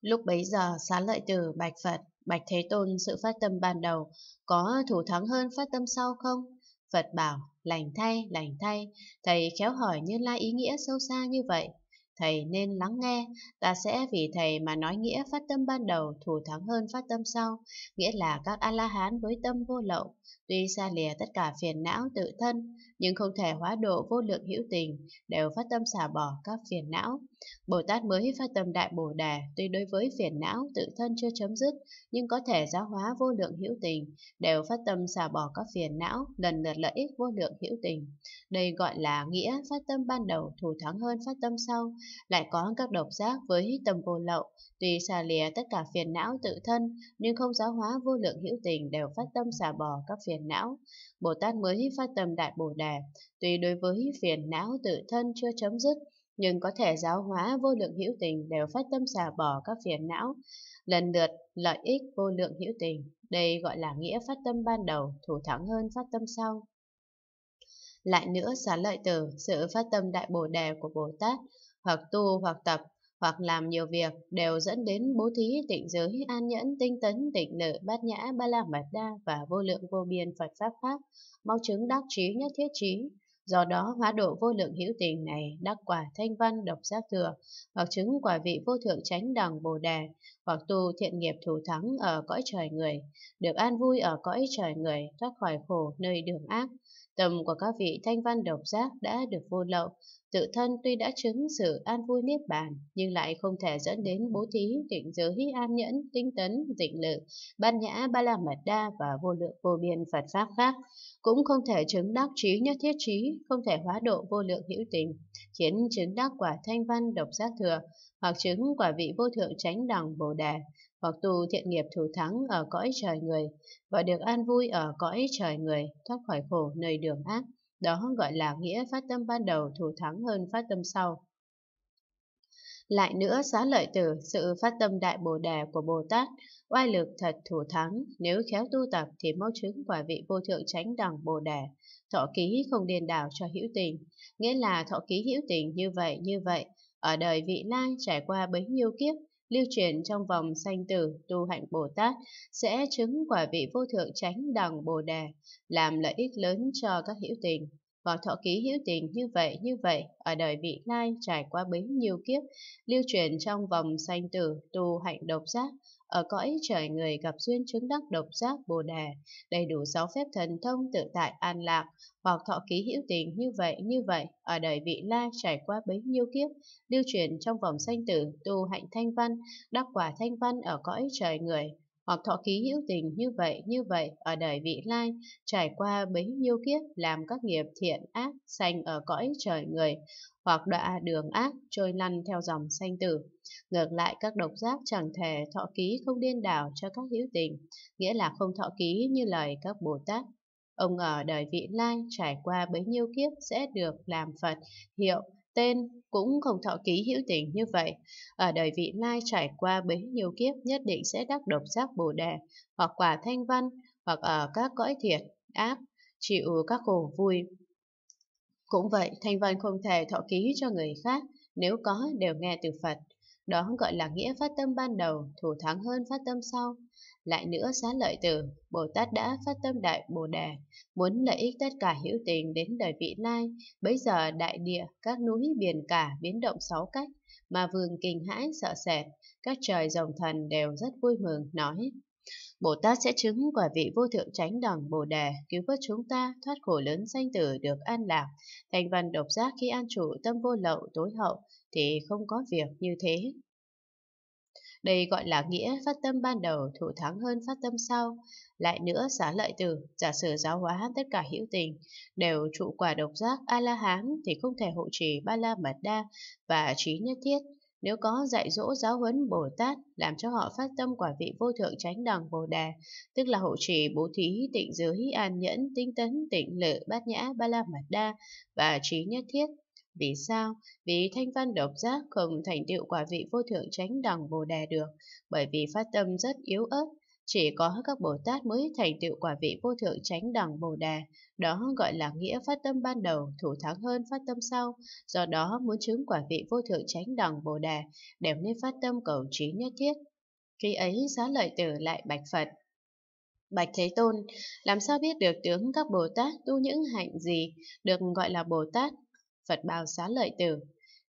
Lúc bấy giờ, xá lợi tử, bạch Phật, bạch Thế Tôn sự phát tâm ban đầu có thủ thắng hơn phát tâm sau không? Phật bảo, lành thay, lành thay, thầy khéo hỏi như la ý nghĩa sâu xa như vậy. Thầy nên lắng nghe, ta sẽ vì thầy mà nói nghĩa phát tâm ban đầu thủ thắng hơn phát tâm sau, nghĩa là các A-la-hán với tâm vô lậu, tuy xa lìa tất cả phiền não tự thân, nhưng không thể hóa độ vô lượng hữu tình, đều phát tâm xả bỏ các phiền não. Bồ Tát mới phát tâm đại Bồ Đề, tuy đối với phiền não tự thân chưa chấm dứt, nhưng có thể giáo hóa vô lượng hữu tình, đều phát tâm xả bỏ các phiền não, lần lượt lợi ích vô lượng hữu tình. Đây gọi là nghĩa phát tâm ban đầu thù thắng hơn phát tâm sau, lại có các độc giác với tâm vô lậu, tuy xả lìa tất cả phiền não tự thân, nhưng không giáo hóa vô lượng hữu tình đều phát tâm xả bỏ các phiền não. Bồ Tát mới phát tâm Đại Bồ Đề, tuy đối với phiền não tự thân chưa chấm dứt, nhưng có thể giáo hóa vô lượng hữu tình đều phát tâm xả bỏ các phiền não, lần lượt lợi ích vô lượng hữu tình. Đây gọi là nghĩa phát tâm ban đầu, thủ thắng hơn phát tâm sau. Lại nữa, xá lợi tử, sự phát tâm đại bồ đề của Bồ Tát, hoặc tu hoặc tập hoặc làm nhiều việc đều dẫn đến bố thí tịnh giới, an nhẫn, tinh tấn, tịnh nợ, bát nhã, ba la mật đa và vô lượng vô biên Phật Pháp khác, mau chứng đắc trí nhất thiết trí. Do đó, hóa độ vô lượng hữu tình này đắc quả thanh văn độc giác thừa, hoặc chứng quả vị vô thượng chánh đẳng Bồ Đề, hoặc tu thiện nghiệp thủ thắng ở cõi trời người, được an vui ở cõi trời người, thoát khỏi khổ nơi đường ác. Tâm của các vị thanh văn độc giác đã được vô lậu, tự thân tuy đã chứng sự an vui niết bàn, nhưng lại không thể dẫn đến bố thí, định giới, an nhẫn, tinh tấn, dịnh lự, ban nhã, ba la mật đa và vô lượng vô biên Phật Pháp khác. Cũng không thể chứng đắc trí nhất thiết trí, không thể hóa độ vô lượng hữu tình, khiến chứng đắc quả thanh văn độc giác thừa, hoặc chứng quả vị vô thượng chánh đẳng bồ đề hoặc tu thiện nghiệp thủ thắng ở cõi trời người và được an vui ở cõi trời người, thoát khỏi khổ nơi đường ác. Đó gọi là nghĩa phát tâm ban đầu thủ thắng hơn phát tâm sau. Lại nữa, xá lợi tử, sự phát tâm đại bồ đề của Bồ Tát, oai lực thật thủ thắng, nếu khéo tu tập thì mau chứng quả vị vô thượng chánh đẳng bồ đề, thọ ký không điên đảo cho hữu tình, nghĩa là thọ ký hữu tình như vậy như vậy, ở đời vị lai trải qua bấy nhiêu kiếp lưu truyền trong vòng sanh tử tu hạnh Bồ Tát sẽ chứng quả vị vô thượng chánh đẳng Bồ Đề, làm lợi ích lớn cho các hữu tình. Có thọ ký hữu tình như vậy như vậy, ở đời vị lai trải qua bấy nhiêu kiếp, lưu truyền trong vòng sanh tử tu hạnh độc giác, ở cõi trời người gặp duyên chứng đắc độc giác bồ đề, đầy đủ sáu phép thần thông tự tại an lạc, hoặc thọ ký hữu tình như vậy như vậy, ở đời vị la trải qua bấy nhiêu kiếp, lưu truyền trong vòng sanh tử, tu hạnh thanh văn, đắc quả thanh văn ở cõi trời người, hoặc thọ ký hữu tình như vậy như vậy ở đời vị lai, trải qua bấy nhiêu kiếp làm các nghiệp thiện ác sanh ở cõi trời người, hoặc đọa đường ác trôi lăn theo dòng sanh tử. Ngược lại các độc giác chẳng thể thọ ký không điên đảo cho các hữu tình, nghĩa là không thọ ký như lời các Bồ Tát. Ông ở đời vị lai trải qua bấy nhiêu kiếp sẽ được làm Phật, hiệu tên cũng không thọ ký hữu tình như vậy. Ở đời vị lai trải qua bấy nhiêu kiếp nhất định sẽ đắc độc giác bồ đề, hoặc quả thanh văn, hoặc ở các cõi thiệt, ác, chịu các khổ vui. Cũng vậy, thanh văn không thể thọ ký cho người khác, nếu có đều nghe từ Phật. Đó gọi là nghĩa phát tâm ban đầu, thủ thắng hơn phát tâm sau. Lại nữa xá lợi tử, Bồ Tát đã phát tâm đại Bồ Đề, muốn lợi ích tất cả hữu tình đến đời vị lai. Bấy giờ đại địa, các núi biển cả biến động sáu cách, mà vườn kinh hãi sợ sệt, các trời rồng thần đều rất vui mừng, nói. Bồ Tát sẽ chứng quả vị vô thượng chánh đẳng Bồ Đề, cứu vớt chúng ta, thoát khổ lớn sanh tử được an lạc, thành văn độc giác khi an trụ tâm vô lậu tối hậu, thì không có việc như thế. Đây gọi là nghĩa phát tâm ban đầu thủ thắng hơn phát tâm sau. Lại nữa xá lợi từ giả sử giáo hóa tất cả hữu tình, đều trụ quả độc giác A-la-hán thì không thể hộ trì Ba-la-mật-đa và trí nhất thiết. Nếu có dạy dỗ giáo huấn Bồ Tát làm cho họ phát tâm quả vị vô thượng tránh đằng Bồ Đà, tức là hộ trì bố thí, tịnh giới, an nhẫn, tinh tấn, tịnh lự, bát nhã, ba la mật đa và trí nhất thiết vì sao? Vì thanh văn độc giác không thành tựu quả vị vô thượng chánh đẳng Bồ đề được, bởi vì phát tâm rất yếu ớt. Chỉ có các Bồ Tát mới thành tựu quả vị vô thượng chánh đẳng Bồ đề. đó gọi là nghĩa phát tâm ban đầu thủ thắng hơn phát tâm sau, do đó muốn chứng quả vị vô thượng chánh đẳng Bồ đề, đều nên phát tâm cầu trí nhất thiết. Khi ấy xá lợi tử lại bạch Phật. Bạch Thế Tôn, làm sao biết được tướng các Bồ Tát tu những hạnh gì được gọi là Bồ Tát Phật bao xá lợi tử.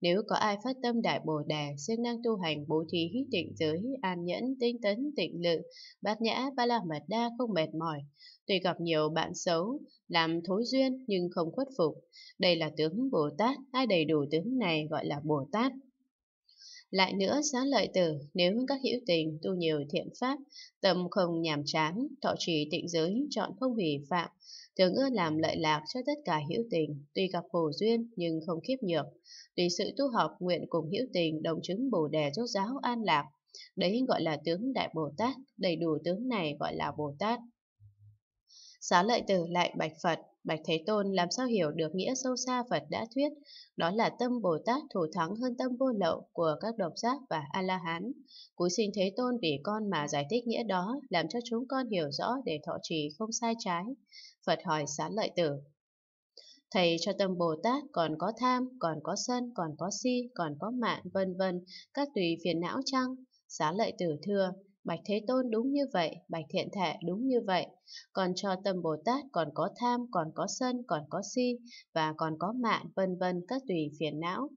Nếu có ai phát tâm đại bồ đề, siêng năng tu hành bố thí, định giới, an nhẫn, tinh tấn, tịnh lự, bát nhã, ba la mật đa không mệt mỏi, tuy gặp nhiều bạn xấu, làm thối duyên nhưng không khuất phục. Đây là tướng Bồ Tát, ai đầy đủ tướng này gọi là Bồ Tát. Lại nữa xá lợi tử, nếu các hữu tình tu nhiều thiện pháp, tâm không nhàm chán, thọ trì tịnh giới, chọn không hủy phạm, Thường ưa làm lợi lạc cho tất cả hữu tình, tuy gặp khổ duyên nhưng không khiếp nhược. Tùy sự tu học nguyện cùng hữu tình đồng chứng bồ đề rốt giáo an lạc. Đấy gọi là tướng Đại Bồ Tát, đầy đủ tướng này gọi là Bồ Tát. Xá lợi tử lại bạch Phật, bạch Thế Tôn làm sao hiểu được nghĩa sâu xa Phật đã thuyết, đó là tâm Bồ Tát thủ thắng hơn tâm vô lậu của các độc giác và A-la-hán. Cúi xin Thế Tôn vì con mà giải thích nghĩa đó, làm cho chúng con hiểu rõ để thọ trì không sai trái. Phật hỏi xá lợi tử, Thầy cho tâm Bồ Tát còn có tham, còn có sân, còn có si, còn có mạn, vân vân, các tùy phiền não chăng? Xá lợi tử thưa, Bạch Thế Tôn đúng như vậy, Bạch Thiện Thể đúng như vậy. Còn cho tâm Bồ Tát còn có tham, còn có sân, còn có si và còn có mạn, vân vân các tùy phiền não.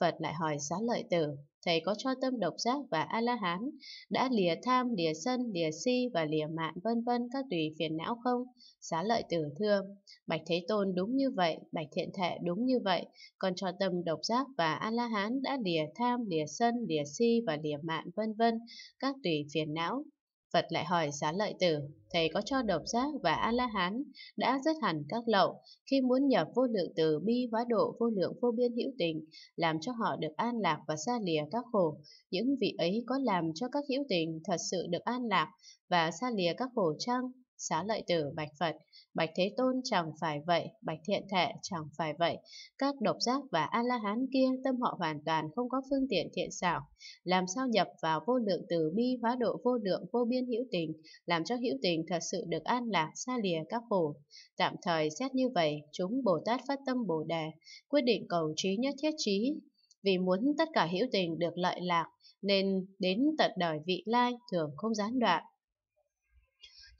Phật lại hỏi xá lợi tử, thầy có cho tâm độc giác và A-la-hán đã lìa tham, lìa sân, lìa si và lìa mạn vân vân các tùy phiền não không? Xá lợi tử thưa, Bạch Thế Tôn đúng như vậy, Bạch Thiện Thệ đúng như vậy, còn cho tâm độc giác và A-la-hán đã lìa tham, lìa sân, lìa si và lìa mạn vân vân, các tùy phiền não. Phật lại hỏi xá lợi tử, thầy có cho độc giác và A-la-hán đã dứt hẳn các lậu, khi muốn nhập vô lượng từ bi hóa độ vô lượng vô biên hữu tình, làm cho họ được an lạc và xa lìa các khổ. Những vị ấy có làm cho các hữu tình thật sự được an lạc và xa lìa các khổ chăng? xá lợi tử bạch Phật, bạch Thế Tôn chẳng phải vậy, bạch Thiện Thệ chẳng phải vậy. Các độc giác và A-la-hán kia tâm họ hoàn toàn không có phương tiện thiện xảo, làm sao nhập vào vô lượng từ bi hóa độ vô lượng vô biên hữu tình, làm cho hữu tình thật sự được an lạc xa lìa các khổ. Tạm thời xét như vậy, chúng Bồ Tát phát tâm Bồ Đề, quyết định cầu trí nhất thiết trí, vì muốn tất cả hữu tình được lợi lạc, nên đến tận đời vị lai thường không gián đoạn.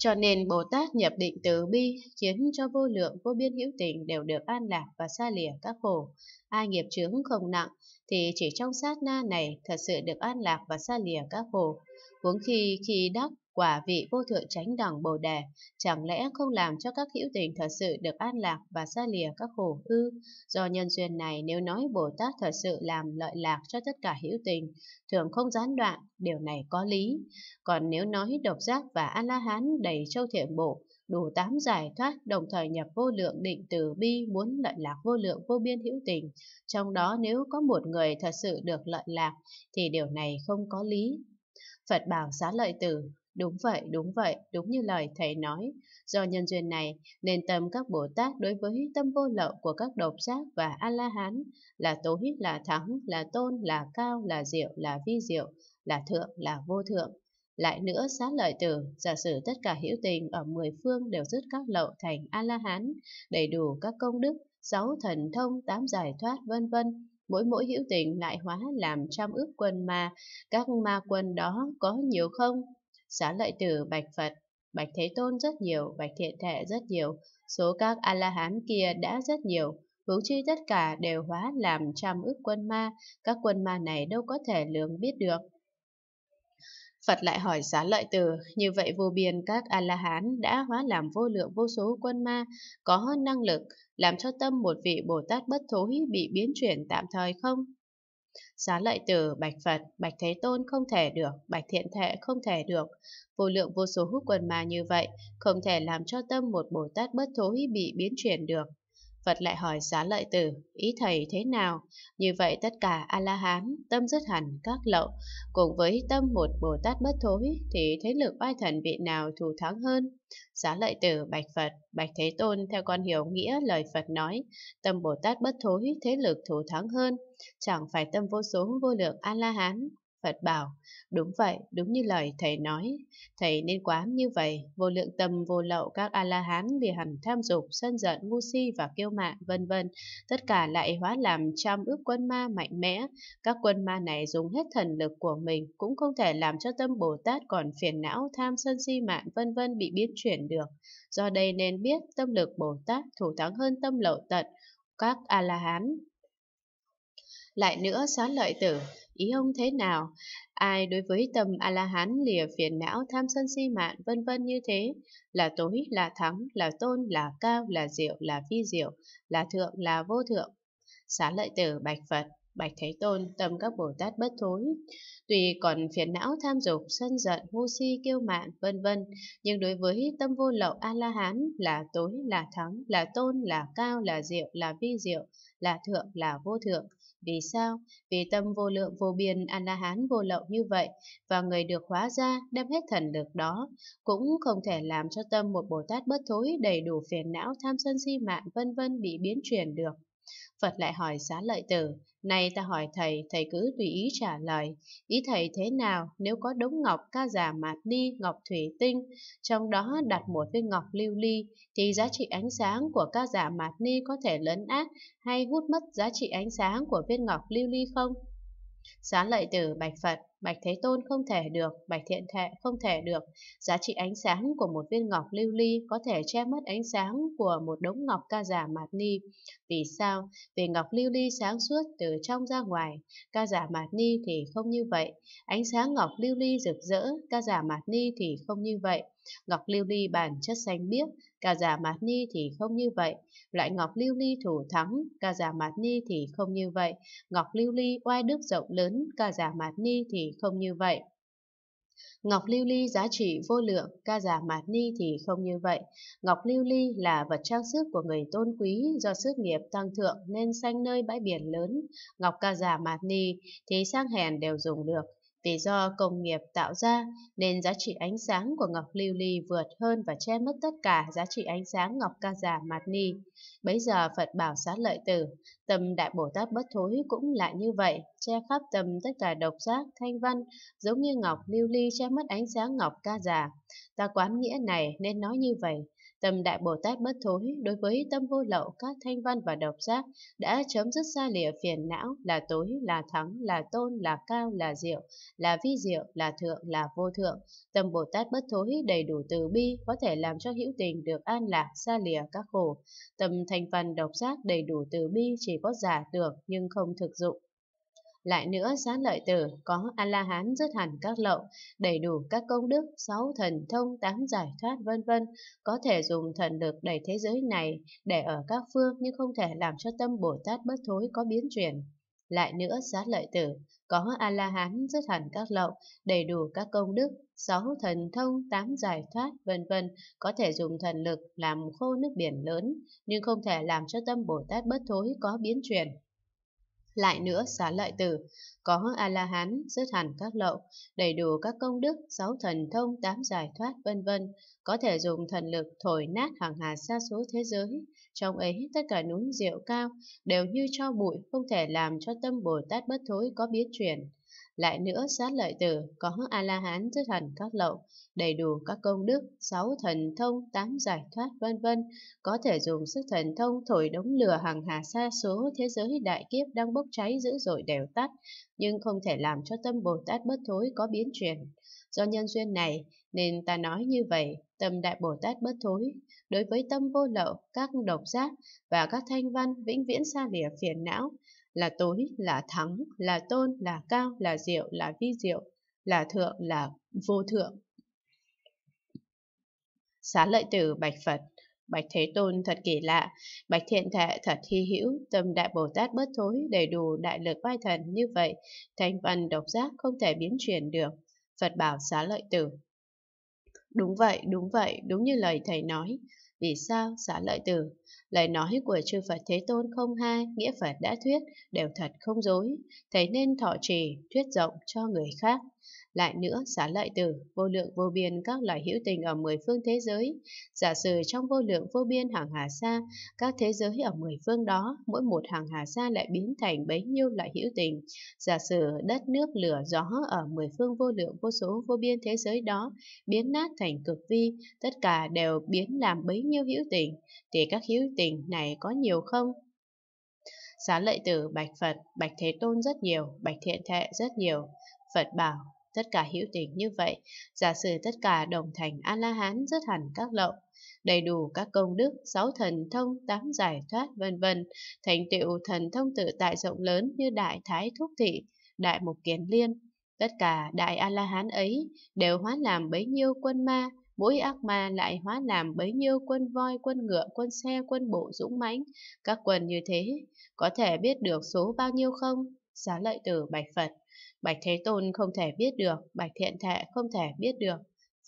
Cho nên Bồ Tát nhập định từ bi khiến cho vô lượng vô biên hữu tình đều được an lạc và xa lìa các khổ. Ai nghiệp chướng không nặng thì chỉ trong sát na này thật sự được an lạc và xa lìa các khổ. Huống khi khi đắc Quả vị vô thượng chánh đẳng Bồ Đề, chẳng lẽ không làm cho các hữu tình thật sự được an lạc và xa lìa các khổ ư? Do nhân duyên này, nếu nói Bồ Tát thật sự làm lợi lạc cho tất cả hữu tình, thường không gián đoạn, điều này có lý. Còn nếu nói độc giác và A-la-hán đầy châu thiện bộ, đủ tám giải thoát đồng thời nhập vô lượng định từ bi muốn lợi lạc vô lượng vô biên hữu tình trong đó nếu có một người thật sự được lợi lạc thì điều này không có lý phật bảo xá lợi tử Đúng vậy, đúng vậy, đúng như lời thầy nói. Do nhân duyên này, nên tâm các Bồ Tát đối với tâm vô lậu của các độc giác và A-la-hán là tối, là thắng, là tôn, là cao, là diệu, là vi diệu, là thượng, là vô thượng. Lại nữa, xá lợi tử, giả sử tất cả hữu tình ở mười phương đều dứt các lậu thành A-la-hán, đầy đủ các công đức, sáu thần thông, tám giải thoát, vân vân mỗi mỗi hữu tình lại hóa làm trăm ước quân ma, các ma quân đó có nhiều không? xá lợi tử bạch Phật, bạch Thế Tôn rất nhiều, bạch Thiện Thệ rất nhiều, số các A-la-hán kia đã rất nhiều, huống chi tất cả đều hóa làm trăm ức quân ma, các quân ma này đâu có thể lường biết được. Phật lại hỏi xá lợi tử, như vậy vô biên các A-la-hán đã hóa làm vô lượng vô số quân ma, có hơn năng lực, làm cho tâm một vị Bồ Tát bất thối bị biến chuyển tạm thời không? Giá lợi từ bạch Phật, bạch Thế Tôn không thể được, bạch thiện thệ không thể được. Vô lượng vô số hút quần ma như vậy, không thể làm cho tâm một Bồ Tát bất thối bị biến chuyển được. Phật lại hỏi xá lợi tử, ý thầy thế nào? Như vậy tất cả A-la-hán, tâm dứt hẳn các lậu, cùng với tâm một Bồ-Tát bất thối, thì thế lực oai thần vị nào thù thắng hơn? Xá lợi tử bạch Phật, bạch Thế Tôn theo con hiểu nghĩa lời Phật nói, tâm Bồ-Tát bất thối, thế lực thù thắng hơn. Chẳng phải tâm vô số vô lượng A-la-hán, Phật bảo, đúng vậy, đúng như lời thầy nói, thầy nên quán như vậy, vô lượng tâm vô lậu các A-la-hán vì hẳn tham dục, sân giận, ngu si và kiêu mạn vân vân, tất cả lại hóa làm trăm ước quân ma mạnh mẽ, các quân ma này dùng hết thần lực của mình cũng không thể làm cho tâm Bồ Tát còn phiền não tham sân si mạn vân vân bị biến chuyển được. Do đây nên biết tâm lực Bồ Tát thủ thắng hơn tâm lậu tận, các A-la-hán lại nữa xá lợi tử, ý ông thế nào? Ai đối với tâm A-la-hán lìa phiền não tham sân si mạn vân vân như thế, là tối, là thắng, là tôn, là cao, là diệu, là phi diệu, là thượng, là vô thượng. Xá lợi tử bạch Phật, Bạch Thế Tôn tâm các Bồ Tát bất thối. Tuy còn phiền não tham dục, sân giận, ngu si, kiêu mạn, vân vân, nhưng đối với tâm vô lậu A-la-hán là tối, là thắng, là tôn, là cao, là diệu, là vi diệu, là thượng, là vô thượng. Vì sao? Vì tâm vô lượng vô biên A-la-hán vô lậu như vậy, và người được hóa ra đem hết thần lực đó, cũng không thể làm cho tâm một Bồ Tát bất thối đầy đủ phiền não tham sân si mạng vân vân bị biến chuyển được. Phật lại hỏi xá lợi tử, nay ta hỏi thầy, thầy cứ tùy ý trả lời. Ý thầy thế nào nếu có đống ngọc ca giả mạt ni, ngọc thủy tinh, trong đó đặt một viên ngọc lưu ly, thì giá trị ánh sáng của ca giả mạt ni có thể lấn át hay hút mất giá trị ánh sáng của viên ngọc lưu ly không? Xá lợi tử bạch Phật, Bạch Thế Tôn không thể được, Bạch Thiện Thệ không thể được. Giá trị ánh sáng của một viên ngọc lưu ly có thể che mất ánh sáng của một đống ngọc ca giả mạt ni. Vì sao? Vì ngọc lưu ly sáng suốt từ trong ra ngoài, ca giả mạt ni thì không như vậy. Ánh sáng ngọc lưu ly rực rỡ, ca giả mạt ni thì không như vậy. Ngọc lưu ly bản chất xanh biếc, ca giả mạt ni thì không như vậy. Loại ngọc lưu ly thủ thắng, ca giả mạt ni thì không như vậy. Ngọc lưu ly oai đức rộng lớn, ca giả mạt ni thì không như vậy. Ngọc lưu ly giá trị vô lượng, ca giả mạt ni thì không như vậy. Ngọc lưu ly là vật trang sức của người tôn quý do sức nghiệp tăng thượng nên sanh nơi bãi biển lớn. Ngọc ca giả mạt ni thì sang hèn đều dùng được, vì do công nghiệp tạo ra nên giá trị ánh sáng của ngọc lưu ly vượt hơn và che mất tất cả giá trị ánh sáng ngọc ca giả mạt ni. Bấy giờ Phật bảo xá lợi tử, tâm Đại Bồ Tát bất thối cũng lại như vậy, che khắp tâm tất cả độc giác, thanh văn, giống như ngọc lưu ly che mất ánh sáng ngọc ca giả. Ta quán nghĩa này nên nói như vậy, Tâm Đại Bồ Tát bất thối đối với tâm vô lậu các thanh văn và độc giác đã chấm dứt xa lìa phiền não là tối, là thắng, là tôn, là cao, là diệu, là vi diệu, là thượng, là vô thượng. Tâm Bồ Tát bất thối đầy đủ từ bi có thể làm cho hữu tình được an lạc xa lìa các khổ. Tâm thanh văn độc giác đầy đủ từ bi chỉ có giả tưởng nhưng không thực dụng. Lại nữa xá lợi tử có A-la-hán dứt hẳn các lậu, đầy đủ các công đức, sáu thần thông, tám giải thoát vân vân, có thể dùng thần lực đầy thế giới này để ở các phương nhưng không thể làm cho tâm Bồ Tát bất thối có biến chuyển. Lại nữa xá lợi tử có A-la-hán dứt hẳn các lậu, đầy đủ các công đức, sáu thần thông, tám giải thoát, vân vân, có thể dùng thần lực làm khô nước biển lớn, nhưng không thể làm cho tâm Bồ Tát bất thối có biến chuyển. Lại nữa xá lợi tử, có A-la-hán, dứt hẳn các lậu, đầy đủ các công đức, sáu thần thông, tám giải thoát, vân vân có thể dùng thần lực thổi nát hàng hà xa số thế giới. Trong ấy, tất cả núi diệu cao đều như cho bụi, không thể làm cho tâm Bồ Tát bất thối có biến chuyển. Lại nữa sát lợi tử có A-la-hán thức hành các lậu, đầy đủ các công đức, sáu thần thông, tám giải thoát vân vân, có thể dùng sức thần thông thổi đống lửa hàng hà xa số thế giới đại kiếp đang bốc cháy dữ dội đều tắt, nhưng không thể làm cho tâm Bồ Tát bất thối có biến chuyển. Do nhân duyên này, nên ta nói như vậy, tâm Đại Bồ Tát bất thối, đối với tâm vô lậu, các độc giác và các thanh văn vĩnh viễn xa lìa phiền não, là tối, là thắng, là tôn, là cao, là diệu, là vi diệu, là thượng, là vô thượng. Xá lợi tử bạch Phật Bạch Thế Tôn thật kỳ lạ, Bạch Thiện Thệ thật hy hữu, tâm Đại Bồ Tát bất thối, đầy đủ đại lực vai thần như vậy, thành văn độc giác không thể biến chuyển được. Phật bảo xá lợi tử. Đúng vậy, đúng vậy, đúng như lời thầy nói, vì sao xả lợi tử? Lời nói của chư Phật Thế Tôn không hai, nghĩa Phật đã thuyết, đều thật không dối, thấy nên thọ trì, thuyết rộng cho người khác. Lại nữa, xá lợi tử, vô lượng vô biên các loại hữu tình ở mười phương thế giới. Giả sử trong vô lượng vô biên hàng hà sa, các thế giới ở mười phương đó, mỗi một hàng hà sa lại biến thành bấy nhiêu loại hữu tình. Giả sử đất nước lửa gió ở mười phương vô lượng vô số vô biên thế giới đó biến nát thành cực vi, tất cả đều biến làm bấy nhiêu hữu tình. Thì các hữu tình này có nhiều không? Xá lợi tử bạch Phật, bạch Thế Tôn rất nhiều, bạch Thiện Thệ rất nhiều. Phật bảo, Tất cả hữu tình như vậy, giả sử tất cả đồng thành A-la-hán rất hẳn các lậu, đầy đủ các công đức, sáu thần thông, tám giải thoát, vân vân, thành tựu thần thông tự tại rộng lớn như Đại Thái Thúc Thị, Đại Mục Kiến Liên. Tất cả Đại A-la-hán ấy đều hóa làm bấy nhiêu quân ma, mỗi ác ma lại hóa làm bấy nhiêu quân voi, quân ngựa, quân xe, quân bộ dũng mãnh, các quần như thế, có thể biết được số bao nhiêu không? Xá lợi tử bạch Phật. Bạch Thế Tôn không thể biết được, Bạch Thiện Thệ không thể biết được.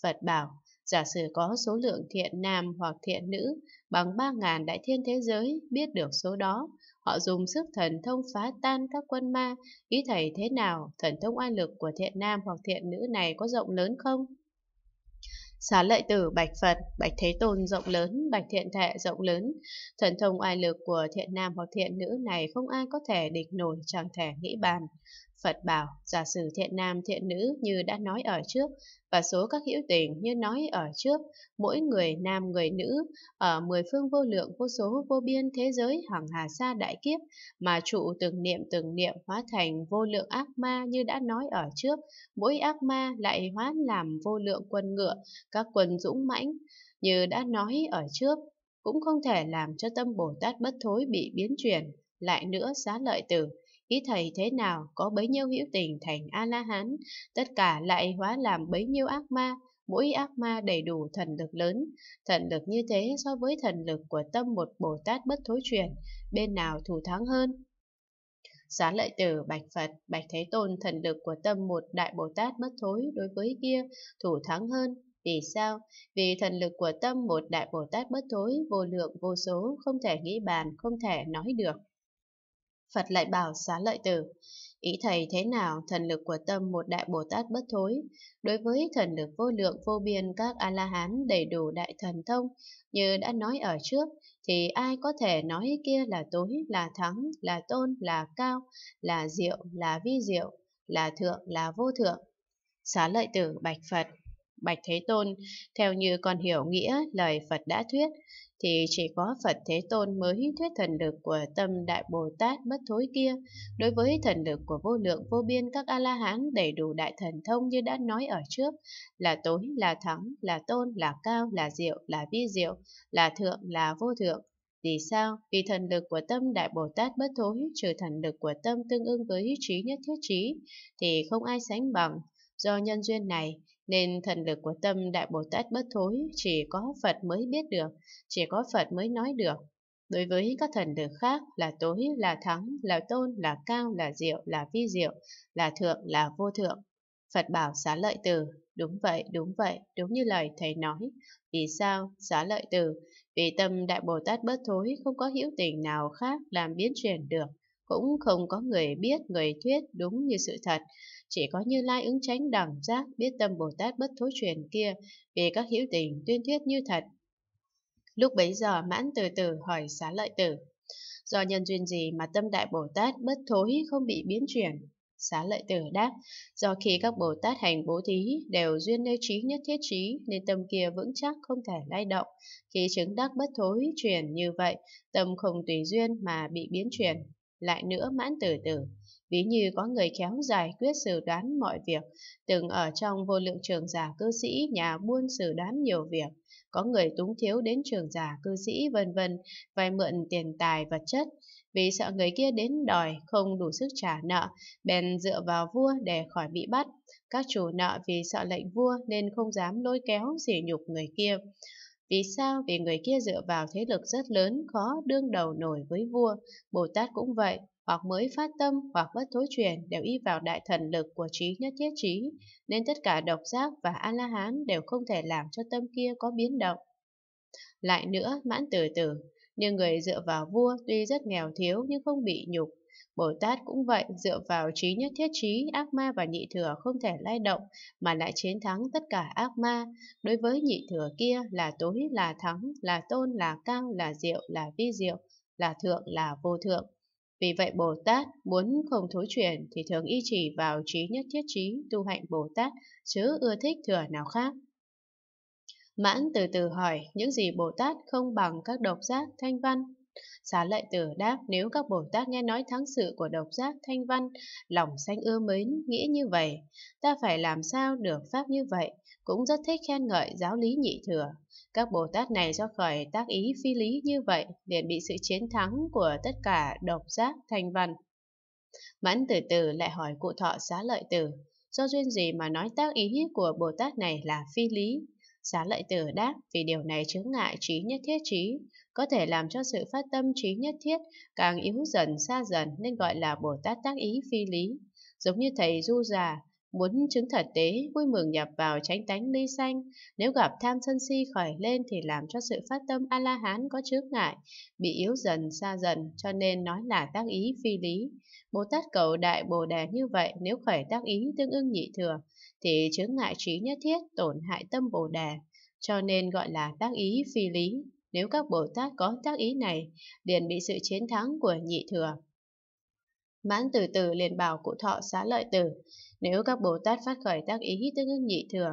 Phật bảo, giả sử có số lượng thiện nam hoặc thiện nữ bằng ba ngàn đại thiên thế giới biết được số đó, họ dùng sức thần thông phá tan các quân ma, ý thầy thế nào, thần thông oan lực của thiện nam hoặc thiện nữ này có rộng lớn không? Xá lợi tử bạch Phật, bạch Thế Tôn rộng lớn, bạch thiện thệ rộng lớn. Thần thông oai lực của thiện nam hoặc thiện nữ này không ai có thể địch nổi chẳng thể nghĩ bàn. Phật bảo, giả sử thiện nam thiện nữ như đã nói ở trước, và số các hữu tình như nói ở trước, mỗi người nam người nữ, ở mười phương vô lượng vô số vô biên thế giới hằng hà xa đại kiếp, mà trụ từng niệm từng niệm hóa thành vô lượng ác ma như đã nói ở trước, mỗi ác ma lại hóa làm vô lượng quân ngựa, các quân dũng mãnh, như đã nói ở trước, cũng không thể làm cho tâm Bồ Tát bất thối bị biến chuyển, lại nữa xá lợi tử ý thầy thế nào có bấy nhiêu hữu tình thành A-la-hán, tất cả lại hóa làm bấy nhiêu ác ma, mỗi ác ma đầy đủ thần lực lớn. Thần lực như thế so với thần lực của tâm một Bồ Tát bất thối truyền, bên nào thù thắng hơn? Xá lợi tử bạch Phật, bạch Thế Tôn thần lực của tâm một đại Bồ Tát bất thối đối với kia thủ thắng hơn. Vì sao? Vì thần lực của tâm một đại Bồ Tát bất thối, vô lượng, vô số, không thể nghĩ bàn, không thể nói được. Phật lại bảo xá lợi tử, ý thầy thế nào thần lực của tâm một đại Bồ Tát bất thối, đối với thần lực vô lượng vô biên các A-la-hán đầy đủ đại thần thông, như đã nói ở trước, thì ai có thể nói kia là tối, là thắng, là tôn, là cao, là diệu, là vi diệu, là thượng, là vô thượng. Xá lợi tử bạch Phật Bạch Thế Tôn, theo như con hiểu nghĩa lời Phật đã thuyết, thì chỉ có Phật Thế Tôn mới thuyết thần lực của tâm Đại Bồ Tát bất thối kia. Đối với thần lực của vô lượng vô biên các A-la-hán đầy đủ đại thần thông như đã nói ở trước, là tối, là thắng, là tôn, là cao, là diệu, là vi diệu, là thượng, là vô thượng. Vì sao? Vì thần lực của tâm Đại Bồ Tát bất thối trừ thần lực của tâm tương ưng với trí nhất thiết trí, thì không ai sánh bằng. Do nhân duyên này, nên thần lực của tâm Đại Bồ Tát bất thối chỉ có Phật mới biết được, chỉ có Phật mới nói được. Đối với các thần lực khác là tối, là thắng, là tôn, là cao, là diệu, là vi diệu, là thượng, là vô thượng. Phật bảo xá lợi từ, đúng vậy, đúng vậy, đúng như lời Thầy nói. Vì sao? Xá lợi từ, vì tâm Đại Bồ Tát bất thối không có hữu tình nào khác làm biến chuyển được cũng không có người biết người thuyết đúng như sự thật, chỉ có như lai ứng chánh đẳng giác biết tâm Bồ Tát bất thối truyền kia về các hữu tình tuyên thuyết như thật. Lúc bấy giờ mãn từ từ hỏi xá lợi tử, do nhân duyên gì mà tâm đại Bồ Tát bất thối không bị biến chuyển? Xá lợi tử đáp, do khi các Bồ Tát hành bố thí đều duyên nơi trí nhất thiết trí, nên tâm kia vững chắc không thể lay động. Khi chứng đắc bất thối chuyển như vậy, tâm không tùy duyên mà bị biến chuyển lại nữa mãn từ từ Ví như có người khéo giải quyết xử đoán mọi việc, từng ở trong vô lượng trường giả cư sĩ, nhà buôn xử đoán nhiều việc, có người túng thiếu đến trường giả cư sĩ vân vân, vay mượn tiền tài vật chất, vì sợ người kia đến đòi không đủ sức trả nợ, bèn dựa vào vua để khỏi bị bắt. Các chủ nợ vì sợ lệnh vua nên không dám lôi kéo sỉ nhục người kia. Vì sao? Vì người kia dựa vào thế lực rất lớn, khó đương đầu nổi với vua. Bồ Tát cũng vậy, hoặc mới phát tâm hoặc bất thối truyền đều y vào đại thần lực của trí nhất thiết trí, nên tất cả độc giác và A-la-hán đều không thể làm cho tâm kia có biến động. Lại nữa, mãn tử tử, nhưng người dựa vào vua tuy rất nghèo thiếu nhưng không bị nhục, Bồ Tát cũng vậy, dựa vào trí nhất thiết trí, ác ma và nhị thừa không thể lay động mà lại chiến thắng tất cả ác ma. Đối với nhị thừa kia là tối, là thắng, là tôn, là cao, là diệu, là vi diệu, là thượng, là vô thượng. Vì vậy Bồ Tát muốn không thối chuyển thì thường y chỉ vào trí nhất thiết trí tu hạnh Bồ Tát chứ ưa thích thừa nào khác. Mãn từ từ hỏi những gì Bồ Tát không bằng các độc giác thanh văn Xá lợi tử đáp, nếu các Bồ Tát nghe nói thắng sự của độc giác thanh văn, lòng sanh ưa mến, nghĩ như vậy, ta phải làm sao được pháp như vậy, cũng rất thích khen ngợi giáo lý nhị thừa. Các Bồ Tát này do khởi tác ý phi lý như vậy, liền bị sự chiến thắng của tất cả độc giác thanh văn. Mẫn từ từ lại hỏi cụ thọ xá lợi tử, do duyên gì mà nói tác ý của Bồ Tát này là phi lý? Xá lợi tử đáp, vì điều này chứng ngại trí nhất thiết trí, có thể làm cho sự phát tâm trí nhất thiết càng yếu dần xa dần nên gọi là Bồ Tát tác ý phi lý. Giống như thầy du già, muốn chứng thật tế, vui mừng nhập vào tránh tánh ly xanh, nếu gặp tham sân si khởi lên thì làm cho sự phát tâm A-la-hán có chướng ngại, bị yếu dần xa dần cho nên nói là tác ý phi lý. Bồ Tát cầu đại Bồ Đề như vậy nếu khởi tác ý tương ưng nhị thừa thì chứng ngại trí nhất thiết tổn hại tâm Bồ Đề, cho nên gọi là tác ý phi lý. Nếu các Bồ Tát có tác ý này, liền bị sự chiến thắng của nhị thừa. Mãn từ từ liền bảo cụ thọ xá lợi tử, nếu các Bồ Tát phát khởi tác ý tương ứng nhị thừa,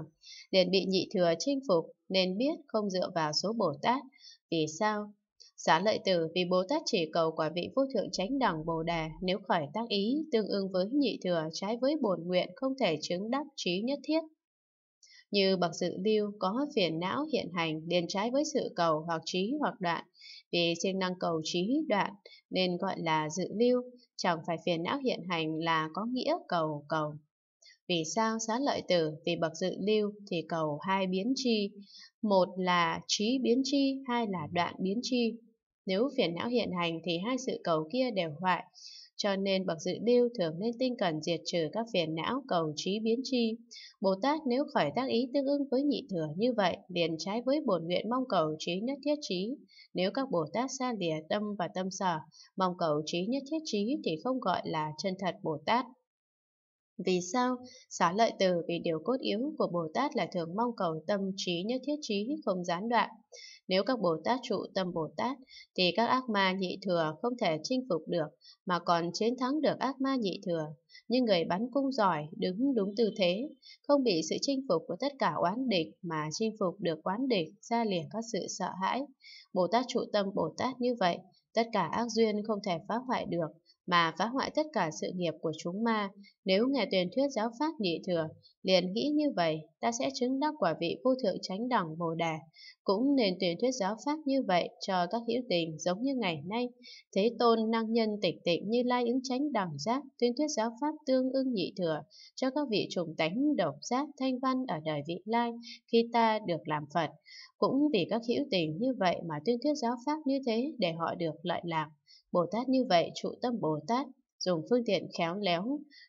liền bị nhị thừa chinh phục nên biết không dựa vào số Bồ Tát. Vì sao? Xá lợi tử vì Bồ Tát chỉ cầu quả vị vô thượng chánh đẳng Bồ Đà nếu khởi tác ý tương ứng với nhị thừa trái với bổn nguyện không thể chứng đắc trí nhất thiết. Như bậc dự lưu có phiền não hiện hành điền trái với sự cầu hoặc trí hoặc đoạn, vì siêng năng cầu trí đoạn nên gọi là dự lưu, chẳng phải phiền não hiện hành là có nghĩa cầu cầu. Vì sao xá lợi tử vì bậc dự lưu thì cầu hai biến chi, một là trí biến chi, hai là đoạn biến chi. Nếu phiền não hiện hành thì hai sự cầu kia đều hoại, cho nên bậc dự lưu thường nên tinh cần diệt trừ các phiền não cầu trí biến chi. Bồ Tát nếu khởi tác ý tương ứng với nhị thừa như vậy, liền trái với bổn nguyện mong cầu trí nhất thiết trí. Nếu các Bồ Tát xa lìa tâm và tâm sở, mong cầu trí nhất thiết trí thì không gọi là chân thật Bồ Tát. Vì sao? Xá lợi từ vì điều cốt yếu của Bồ Tát là thường mong cầu tâm trí nhất thiết trí không gián đoạn. Nếu các Bồ Tát trụ tâm Bồ Tát, thì các ác ma nhị thừa không thể chinh phục được, mà còn chiến thắng được ác ma nhị thừa. Nhưng người bắn cung giỏi, đứng đúng tư thế, không bị sự chinh phục của tất cả oán địch mà chinh phục được oán địch, ra liền các sự sợ hãi. Bồ Tát trụ tâm Bồ Tát như vậy, tất cả ác duyên không thể phá hoại được, mà phá hoại tất cả sự nghiệp của chúng ma. Nếu nghe tuyên thuyết giáo pháp nhị thừa, liền nghĩ như vậy, ta sẽ chứng đắc quả vị vô thượng chánh đẳng bồ đề Cũng nên tuyên thuyết giáo pháp như vậy cho các hữu tình giống như ngày nay. Thế tôn năng nhân tịch tịnh như lai ứng chánh đẳng giác, tuyên thuyết giáo pháp tương ưng nhị thừa, cho các vị trùng tánh độc giác thanh văn ở đời vị lai khi ta được làm Phật. Cũng vì các hữu tình như vậy mà tuyên thuyết giáo pháp như thế để họ được lợi lạc. Bồ Tát như vậy trụ tâm Bồ Tát, dùng phương tiện khéo léo,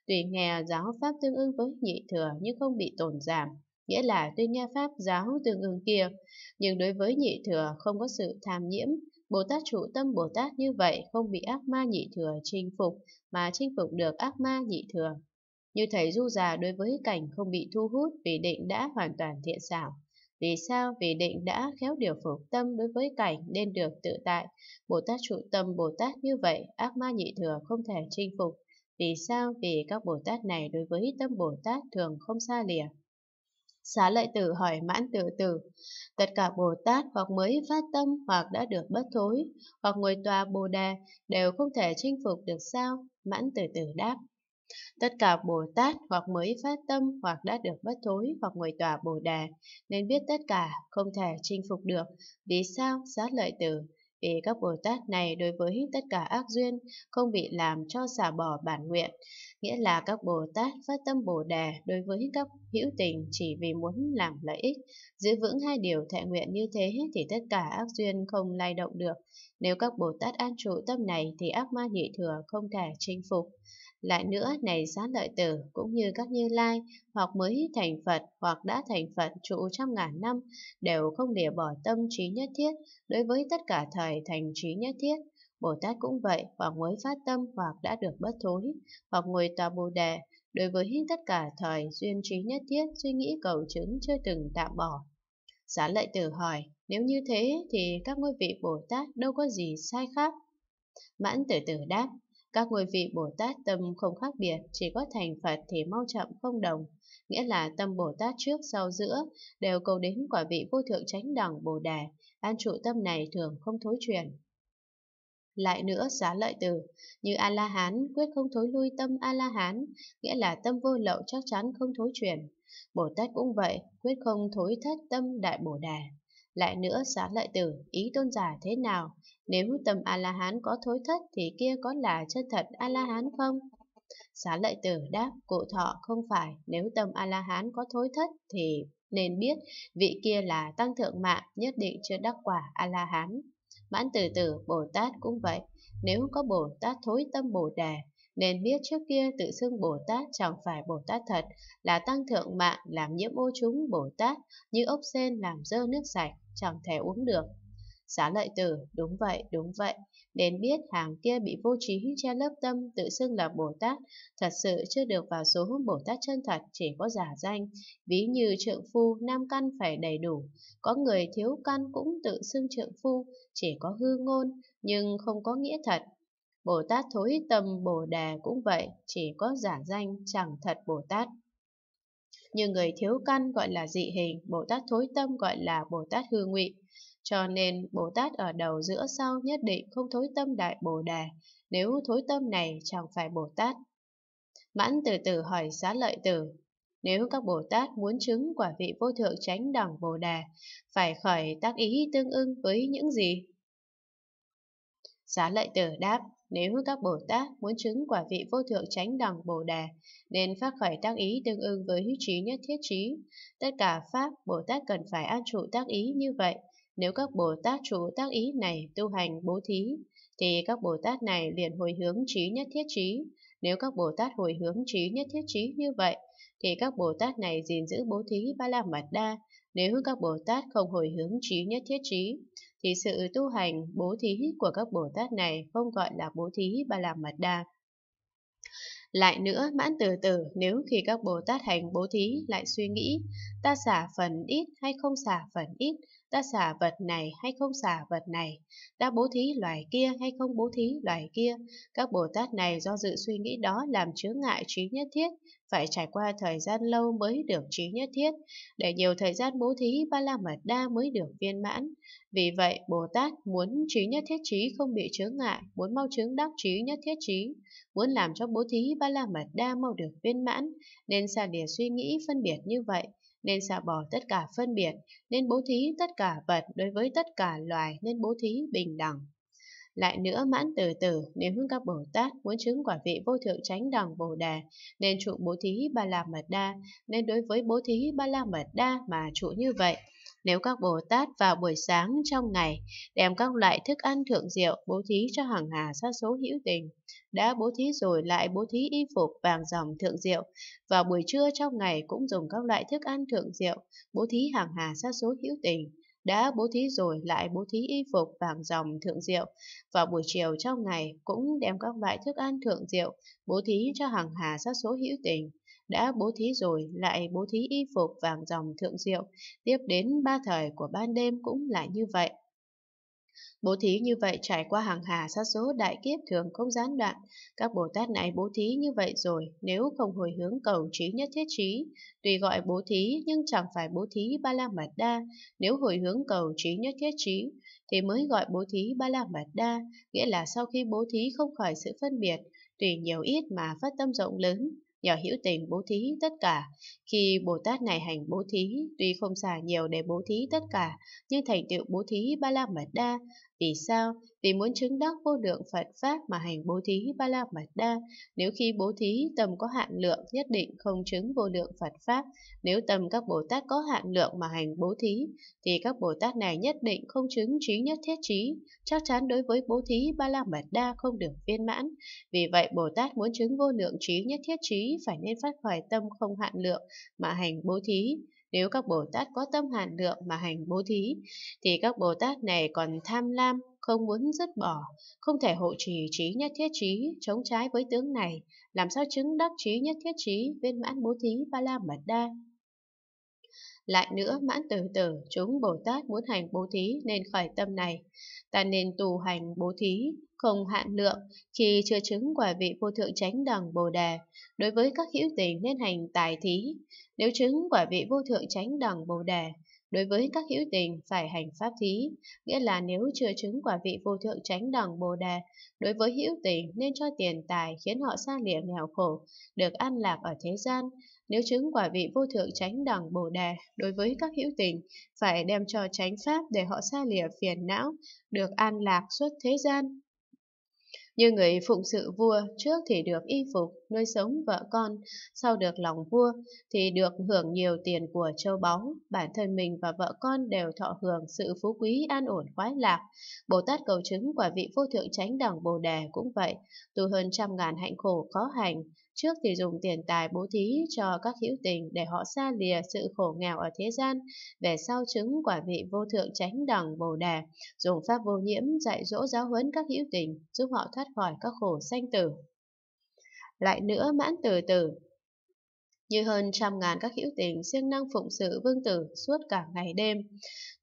tùy nghe giáo pháp tương ứng với nhị thừa nhưng không bị tổn giảm, nghĩa là tuy nghe pháp giáo tương ứng kia, nhưng đối với nhị thừa không có sự tham nhiễm, Bồ Tát trụ tâm Bồ Tát như vậy không bị ác ma nhị thừa chinh phục mà chinh phục được ác ma nhị thừa. Như thầy du già đối với cảnh không bị thu hút vì định đã hoàn toàn thiện xảo, vì sao? Vì định đã khéo điều phục tâm đối với cảnh nên được tự tại. Bồ Tát trụ tâm Bồ Tát như vậy, ác ma nhị thừa không thể chinh phục. Vì sao? Vì các Bồ Tát này đối với tâm Bồ Tát thường không xa lìa. Xá lợi tử hỏi mãn tự tử, tất cả Bồ Tát hoặc mới phát tâm hoặc đã được bất thối, hoặc ngồi tòa Bồ Đề đều không thể chinh phục được sao? Mãn tự tử đáp, Tất cả Bồ Tát hoặc mới phát tâm hoặc đã được bất thối hoặc ngồi tòa Bồ đề nên biết tất cả, không thể chinh phục được. Vì sao? Sát lợi tử. Vì các Bồ Tát này đối với tất cả ác duyên không bị làm cho xả bỏ bản nguyện, nghĩa là các Bồ Tát phát tâm Bồ đề đối với các hữu tình chỉ vì muốn làm lợi ích. Giữ vững hai điều thệ nguyện như thế thì tất cả ác duyên không lay động được. Nếu các Bồ Tát an trụ tâm này thì ác ma nhị thừa không thể chinh phục. Lại nữa, này xá lợi tử, cũng như các như lai, hoặc mới thành Phật, hoặc đã thành Phật trụ trăm ngàn năm, đều không để bỏ tâm trí nhất thiết đối với tất cả thời thành trí nhất thiết. Bồ Tát cũng vậy, hoặc mới phát tâm, hoặc đã được bất thối, hoặc ngồi tòa bồ đề, đối với tất cả thời duyên trí nhất thiết, suy nghĩ cầu chứng chưa từng tạm bỏ. xá lợi tử hỏi, nếu như thế thì các ngôi vị Bồ Tát đâu có gì sai khác. Mãn tử tử đáp, các ngôi vị Bồ Tát tâm không khác biệt, chỉ có thành Phật thì mau chậm không đồng, nghĩa là tâm Bồ Tát trước sau giữa đều cầu đến quả vị vô thượng chánh đẳng Bồ Đà, an trụ tâm này thường không thối chuyển. Lại nữa giá lợi từ, như A-la-hán quyết không thối lui tâm A-la-hán, nghĩa là tâm vô lậu chắc chắn không thối chuyển. Bồ Tát cũng vậy, quyết không thối thất tâm Đại Bồ Đà. Lại nữa xá lợi tử, ý tôn giả thế nào? Nếu tâm A-la-hán có thối thất thì kia có là chân thật A-la-hán không? Xá lợi tử đáp, cụ thọ không phải, nếu tâm A-la-hán có thối thất thì nên biết vị kia là tăng thượng mạng nhất định chưa đắc quả A-la-hán. Mãn tử tử Bồ Tát cũng vậy, nếu có Bồ Tát thối tâm Bồ Đề, nên biết trước kia tự xưng Bồ Tát chẳng phải Bồ Tát thật, là tăng thượng mạng làm nhiễm ô chúng Bồ Tát, như ốc sen làm dơ nước sạch, chẳng thể uống được. xá lợi tử, đúng vậy, đúng vậy, đến biết hàng kia bị vô trí che lớp tâm tự xưng là Bồ Tát, thật sự chưa được vào số Bồ Tát chân thật chỉ có giả danh, ví như trượng phu nam căn phải đầy đủ, có người thiếu căn cũng tự xưng trượng phu, chỉ có hư ngôn, nhưng không có nghĩa thật. Bồ Tát thối tâm Bồ Đề cũng vậy, chỉ có giả danh chẳng thật Bồ Tát như người thiếu căn gọi là dị hình, Bồ Tát thối tâm gọi là Bồ Tát hư ngụy. Cho nên Bồ Tát ở đầu giữa sau nhất định không thối tâm đại Bồ Đà, nếu thối tâm này chẳng phải Bồ Tát. Mãn từ từ hỏi xá lợi tử, nếu các Bồ Tát muốn chứng quả vị vô thượng tránh đẳng Bồ Đà, phải khởi tác ý tương ưng với những gì? Xá lợi tử đáp, nếu các Bồ Tát muốn chứng quả vị vô thượng chánh đẳng Bồ đề nên phát khởi tác ý tương ưng với hữu trí nhất thiết trí. Tất cả Pháp Bồ Tát cần phải an trụ tác ý như vậy. Nếu các Bồ Tát trụ tác ý này tu hành bố thí, thì các Bồ Tát này liền hồi hướng trí nhất thiết trí. Nếu các Bồ Tát hồi hướng trí nhất thiết trí như vậy, thì các Bồ Tát này gìn giữ bố thí ba la mật đa. Nếu các Bồ Tát không hồi hướng trí nhất thiết trí, thì sự tu hành bố thí của các Bồ Tát này không gọi là bố thí Ba La Mật Đa. Lại nữa, mãn từ từ nếu khi các Bồ Tát hành bố thí lại suy nghĩ, ta xả phần ít hay không xả phần ít, ta xả vật này hay không xả vật này, ta bố thí loài kia hay không bố thí loài kia. Các Bồ Tát này do dự suy nghĩ đó làm chướng ngại trí nhất thiết, phải trải qua thời gian lâu mới được trí nhất thiết, để nhiều thời gian bố thí ba la mật đa mới được viên mãn. Vì vậy, Bồ Tát muốn trí nhất thiết trí không bị chướng ngại, muốn mau chứng đắc trí nhất thiết trí, muốn làm cho bố thí ba la mật đa mau được viên mãn, nên xa lìa suy nghĩ phân biệt như vậy nên xả bỏ tất cả phân biệt, nên bố thí tất cả vật đối với tất cả loài, nên bố thí bình đẳng. Lại nữa mãn từ từ, nếu hướng các Bồ Tát muốn chứng quả vị vô thượng chánh đẳng Bồ Đề, nên trụ bố thí Ba La Mật Đa, nên đối với bố thí Ba La Mật Đa mà trụ như vậy. Nếu các Bồ Tát vào buổi sáng trong ngày đem các loại thức ăn thượng diệu bố thí cho hàng hà sa số hữu tình, đã bố thí rồi lại bố thí y phục vàng dòng thượng diệu, vào buổi trưa trong ngày cũng dùng các loại thức ăn thượng diệu bố thí hàng hà sa số hữu tình, đã bố thí rồi lại bố thí y phục vàng dòng thượng diệu vào buổi chiều trong ngày cũng đem các loại thức ăn thượng diệu bố thí cho hàng hà sát số hữu tình đã bố thí rồi lại bố thí y phục vàng dòng thượng diệu, tiếp đến ba thời của ban đêm cũng lại như vậy. Bố thí như vậy trải qua hàng hà sát số đại kiếp thường không gián đoạn. Các Bồ Tát này bố thí như vậy rồi, nếu không hồi hướng cầu trí nhất thiết trí, tùy gọi bố thí nhưng chẳng phải bố thí ba la mật đa, nếu hồi hướng cầu trí nhất thiết trí, thì mới gọi bố thí ba la mật đa, nghĩa là sau khi bố thí không khỏi sự phân biệt, tùy nhiều ít mà phát tâm rộng lớn nhờ hiểu tình bố thí tất cả. Khi Bồ Tát này hành bố thí, tuy không xả nhiều để bố thí tất cả, nhưng thành tựu bố thí ba la mật đa vì sao? Vì muốn chứng đắc vô lượng Phật Pháp mà hành bố thí ba la mật đa. Nếu khi bố thí tâm có hạn lượng nhất định không chứng vô lượng Phật Pháp. Nếu tâm các Bồ Tát có hạn lượng mà hành bố thí, thì các Bồ Tát này nhất định không chứng trí nhất thiết trí. Chắc chắn đối với bố thí ba la mật đa không được viên mãn. Vì vậy Bồ Tát muốn chứng vô lượng trí nhất thiết trí phải nên phát hoài tâm không hạn lượng mà hành bố thí. Nếu các Bồ Tát có tâm hạn lượng mà hành bố thí, thì các Bồ Tát này còn tham lam, không muốn dứt bỏ, không thể hộ trì trí nhất thiết trí, chống trái với tướng này, làm sao chứng đắc trí nhất thiết trí, viên mãn bố thí ba la mật đa. Lại nữa, mãn từ từ, chúng Bồ Tát muốn hành bố thí nên khởi tâm này ta nên tu hành bố thí, không hạn lượng khi chưa chứng quả vị vô thượng chánh đẳng Bồ Đề, đối với các hữu tình nên hành tài thí, nếu chứng quả vị vô thượng chánh đẳng Bồ Đề, đối với các hữu tình phải hành pháp thí, nghĩa là nếu chưa chứng quả vị vô thượng chánh đẳng Bồ Đề, đối với hữu tình nên cho tiền tài khiến họ xa lìa nghèo khổ, được an lạc ở thế gian, nếu chứng quả vị vô thượng chánh đẳng bồ đề đối với các hữu tình, phải đem cho chánh pháp để họ xa lìa phiền não, được an lạc suốt thế gian. Như người phụng sự vua, trước thì được y phục, nuôi sống vợ con, sau được lòng vua, thì được hưởng nhiều tiền của châu báu, bản thân mình và vợ con đều thọ hưởng sự phú quý an ổn khoái lạc. Bồ Tát cầu chứng quả vị vô thượng chánh đẳng Bồ Đề cũng vậy, tu hơn trăm ngàn hạnh khổ khó hành, Trước thì dùng tiền tài bố thí cho các hữu tình để họ xa lìa sự khổ nghèo ở thế gian, về sau chứng quả vị vô thượng chánh đẳng bồ đề, dùng pháp vô nhiễm dạy dỗ giáo huấn các hữu tình, giúp họ thoát khỏi các khổ sanh tử. Lại nữa mãn từ từ, như hơn trăm ngàn các hữu tình siêng năng phụng sự vương tử suốt cả ngày đêm.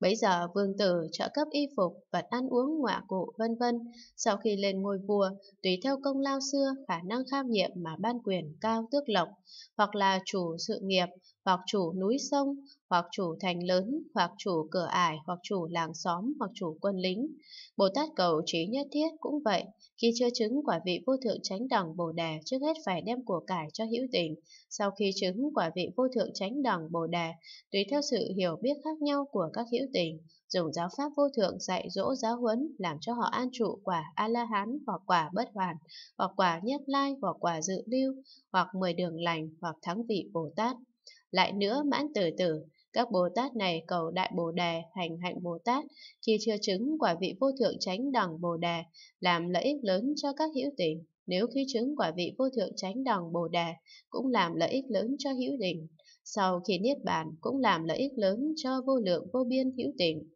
Bấy giờ vương tử trợ cấp y phục, vật ăn uống ngọa cụ vân vân. Sau khi lên ngôi vua, tùy theo công lao xưa, khả năng kham nhiệm mà ban quyền cao tước lộc, hoặc là chủ sự nghiệp, hoặc chủ núi sông, hoặc chủ thành lớn, hoặc chủ cửa ải, hoặc chủ làng xóm, hoặc chủ quân lính. Bồ Tát cầu trí nhất thiết cũng vậy, khi chưa chứng quả vị vô thượng chánh đẳng Bồ Đề, trước hết phải đem của cải cho hữu tình. Sau khi chứng quả vị vô thượng chánh đẳng Bồ Đề, tùy theo sự hiểu biết khác nhau của các hữu tình, dùng giáo pháp vô thượng dạy dỗ giáo huấn làm cho họ an trụ quả a la hán hoặc quả bất hoàn hoặc quả nhất lai hoặc quả dự lưu hoặc mười đường lành hoặc thắng vị bồ tát lại nữa mãn tử tử, các Bồ Tát này cầu Đại Bồ Đề hành hạnh Bồ Tát khi chưa chứng quả vị vô thượng chánh đẳng Bồ Đề, làm lợi ích lớn cho các hữu tình. Nếu khi chứng quả vị vô thượng chánh đẳng Bồ Đề, cũng làm lợi ích lớn cho hữu tình. Sau khi Niết Bàn, cũng làm lợi ích lớn cho vô lượng vô biên hữu tình.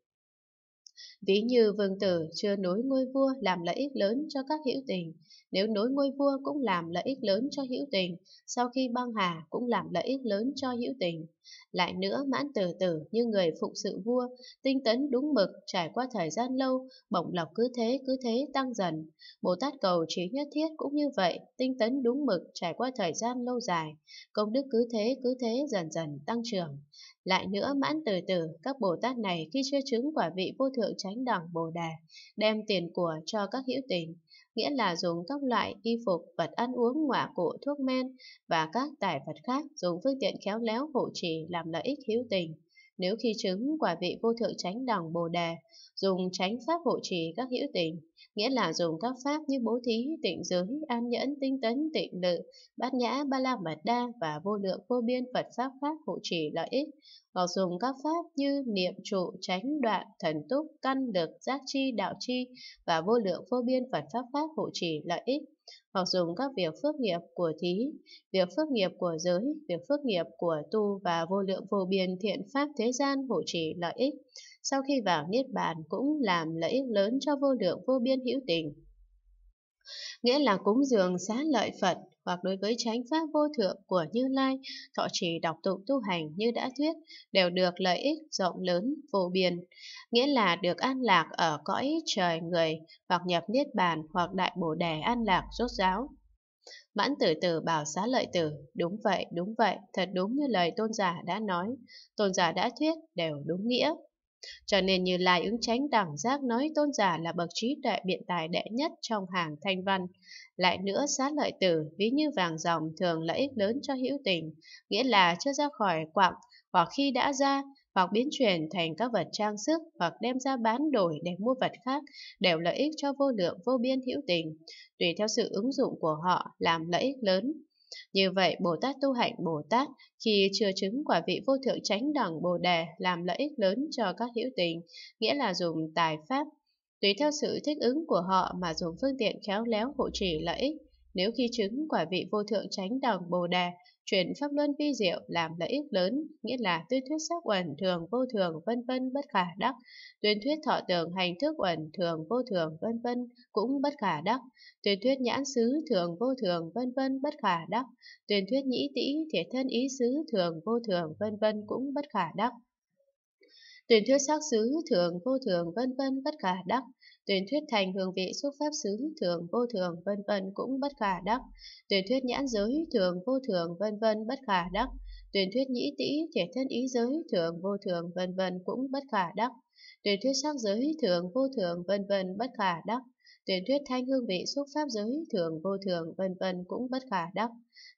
Ví như vương tử chưa nối ngôi vua làm lợi ích lớn cho các hữu tình, nếu nối ngôi vua cũng làm lợi ích lớn cho hữu tình, sau khi băng hà cũng làm lợi ích lớn cho hữu tình. Lại nữa mãn từ từ như người phụng sự vua, tinh tấn đúng mực trải qua thời gian lâu, bổng lọc cứ thế cứ thế tăng dần. Bồ Tát cầu trí nhất thiết cũng như vậy, tinh tấn đúng mực trải qua thời gian lâu dài, công đức cứ thế cứ thế dần dần tăng trưởng. Lại nữa mãn từ từ, các Bồ Tát này khi chưa chứng quả vị vô thượng chánh đẳng Bồ Đà, đem tiền của cho các hữu tình, nghĩa là dùng các loại y phục, vật ăn uống, ngọa cụ, thuốc men và các tài vật khác dùng phương tiện khéo léo hộ trì làm lợi ích hữu tình. Nếu khi chứng quả vị vô thượng chánh đẳng Bồ Đề, dùng chánh pháp hộ trì các hữu tình, nghĩa là dùng các pháp như bố thí, tịnh giới, an nhẫn, tinh tấn, tịnh lự, bát nhã, ba la mật đa và vô lượng vô biên Phật pháp pháp hộ trì lợi ích, hoặc dùng các pháp như niệm trụ, chánh đoạn, thần túc, căn lực, giác chi, đạo chi và vô lượng vô biên Phật pháp pháp hộ trì lợi ích hoặc dùng các việc phước nghiệp của thí, việc phước nghiệp của giới, việc phước nghiệp của tu và vô lượng vô biên thiện pháp thế gian hộ trì lợi ích, sau khi vào Niết Bàn cũng làm lợi ích lớn cho vô lượng vô biên hữu tình. Nghĩa là cúng dường xá lợi Phật, hoặc đối với chánh pháp vô thượng của Như Lai, thọ trì đọc tụng tu hành như đã thuyết, đều được lợi ích rộng lớn, phổ biến nghĩa là được an lạc ở cõi trời người, hoặc nhập Niết Bàn hoặc Đại Bồ Đề an lạc rốt ráo. Mãn tử tử bảo xá lợi tử, đúng vậy, đúng vậy, thật đúng như lời tôn giả đã nói, tôn giả đã thuyết đều đúng nghĩa. Cho nên Như Lai ứng tránh đẳng giác nói tôn giả là bậc trí tuệ biện tài đệ nhất trong hàng thanh văn. Lại nữa xá lợi tử, ví như vàng dòng thường lợi ích lớn cho hữu tình, nghĩa là chưa ra khỏi quặng hoặc khi đã ra, hoặc biến chuyển thành các vật trang sức hoặc đem ra bán đổi để mua vật khác đều lợi ích cho vô lượng vô biên hữu tình. Tùy theo sự ứng dụng của họ làm lợi ích lớn như vậy, Bồ Tát tu hạnh Bồ Tát khi chưa chứng quả vị vô thượng chánh đẳng Bồ Đề làm lợi ích lớn cho các hữu tình, nghĩa là dùng tài pháp, tùy theo sự thích ứng của họ mà dùng phương tiện khéo léo hộ trì lợi ích. Nếu khi chứng quả vị vô thượng chánh đẳng Bồ Đề chuyển pháp luân vi diệu làm lợi ích lớn, nghĩa là tuyên thuyết sắc uẩn thường vô thường vân vân bất khả đắc, tuyên thuyết thọ tưởng hành thức uẩn thường vô thường vân vân cũng bất khả đắc, tuyên thuyết nhãn xứ thường vô thường vân vân bất khả đắc, tuyên thuyết nhĩ tĩ thể thân ý xứ thường vô thường vân vân cũng bất khả đắc. Tuyển thuyết sắc xứ thường vô thường vân vân bất khả đắc, Tuyển thuyết thành hương vị xuất pháp xứ thường vô thường vân vân cũng bất khả đắc. Tuyển thuyết nhãn giới thường vô thường vân vân bất khả đắc. Tuyển thuyết nhĩ tĩ thể thân ý giới thường vô thường vân vân cũng bất khả đắc. Tuyển thuyết sắc giới thường vô thường vân vân bất khả đắc. Tuyển thuyết thanh hương vị xúc pháp giới thường vô thường vân vân cũng bất khả đắc.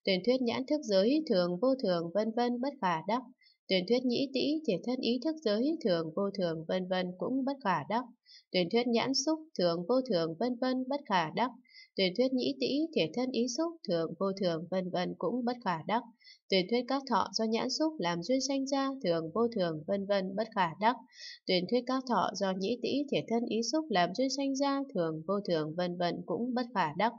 Tuyển thuyết nhãn thức giới thường vô thường vân vân bất khả đắc. Tuyển thuyết nhĩ tĩ, thể thân ý thức giới, thường vô thường vân vân cũng bất khả đắc. Tuyển thuyết nhãn xúc, thường vô thường vân vân bất khả đắc. Tuyển thuyết nhĩ tĩ, thể thân ý xúc, thường vô thường vân vân cũng bất khả đắc. Tuyển thuyết các thọ do nhãn xúc làm duyên sanh ra, thường vô thường vân vân bất khả đắc. Tuyển thuyết các thọ do nhĩ tĩ, thể thân ý xúc làm duyên sanh ra, thường vô thường vân vân cũng bất khả đắc.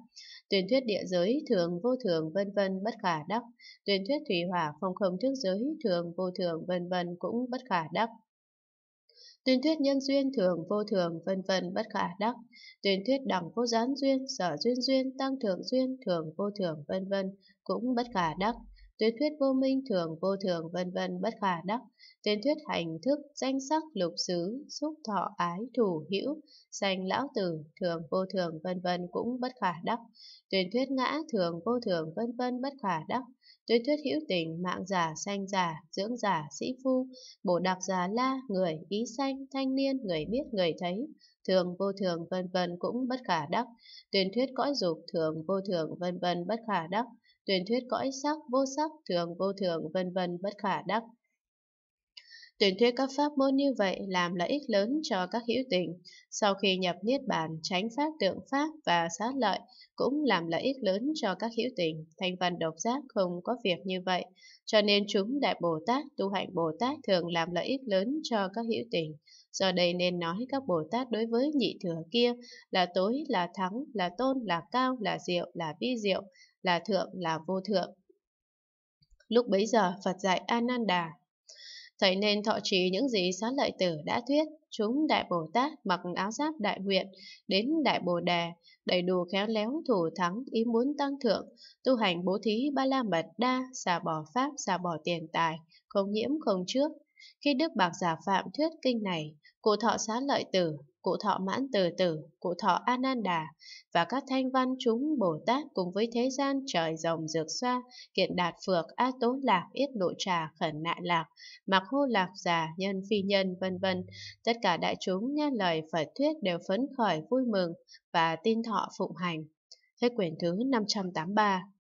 Tuyển thuyết địa giới, thường vô thường vân vân bất khả đắc. Tuyển thuyết thủy hỏa, phong không thức giới, thường vô thường vân vân cũng bất khả đắc. Tuyên thuyết nhân duyên thường vô thường vân vân bất khả đắc, tuyên thuyết đẳng vô gián duyên, sở duyên duyên, tăng thượng duyên, thường vô thường vân vân cũng bất khả đắc, tuyên thuyết vô minh thường vô thường vân vân bất khả đắc, tuyên thuyết hành thức, danh sắc, lục xứ, xúc thọ ái thủ hữu, sanh lão tử thường vô thường vân vân cũng bất khả đắc, tuyên thuyết ngã thường vô thường vân vân bất khả đắc, Tôi thuyết hữu tình, mạng giả, sanh giả, dưỡng giả, sĩ phu, bổ đặc giả la, người, ý sanh, thanh niên, người biết, người thấy, thường, vô thường, vân vân cũng bất khả đắc. Tuyên thuyết cõi dục, thường, vô thường, vân vân bất khả đắc. Tuyên thuyết cõi sắc, vô sắc, thường, vô thường, vân vân bất khả đắc. Tuyển thuyết các pháp môn như vậy làm lợi ích lớn cho các hữu tình. Sau khi nhập Niết Bàn, tránh phát tượng pháp và sát lợi cũng làm lợi ích lớn cho các hữu tình. thành văn độc giác không có việc như vậy, cho nên chúng Đại Bồ Tát, tu hạnh Bồ Tát thường làm lợi ích lớn cho các hữu tình. Do đây nên nói các Bồ Tát đối với nhị thừa kia là tối, là thắng, là tôn, là cao, là diệu, là vi diệu, là thượng, là vô thượng. Lúc bấy giờ Phật dạy Ananda Thấy nên thọ trì những gì xá lợi tử đã thuyết, chúng Đại Bồ Tát mặc áo giáp đại nguyện, đến Đại Bồ đề đầy đủ khéo léo thủ thắng ý muốn tăng thượng, tu hành bố thí ba la mật đa, xả bỏ pháp, xả bỏ tiền tài, không nhiễm không trước. Khi Đức Bạc Giả Phạm thuyết kinh này, cụ thọ xá lợi tử cụ thọ mãn từ tử, cụ thọ Ananda và các thanh văn chúng Bồ Tát cùng với thế gian trời rồng dược xoa, kiện đạt phược, a tố lạc, yết độ trà, khẩn nại lạc, mặc hô lạc già, nhân phi nhân, vân vân. Tất cả đại chúng nghe lời Phật thuyết đều phấn khởi vui mừng và tin thọ phụng hành. Hết quyển thứ 583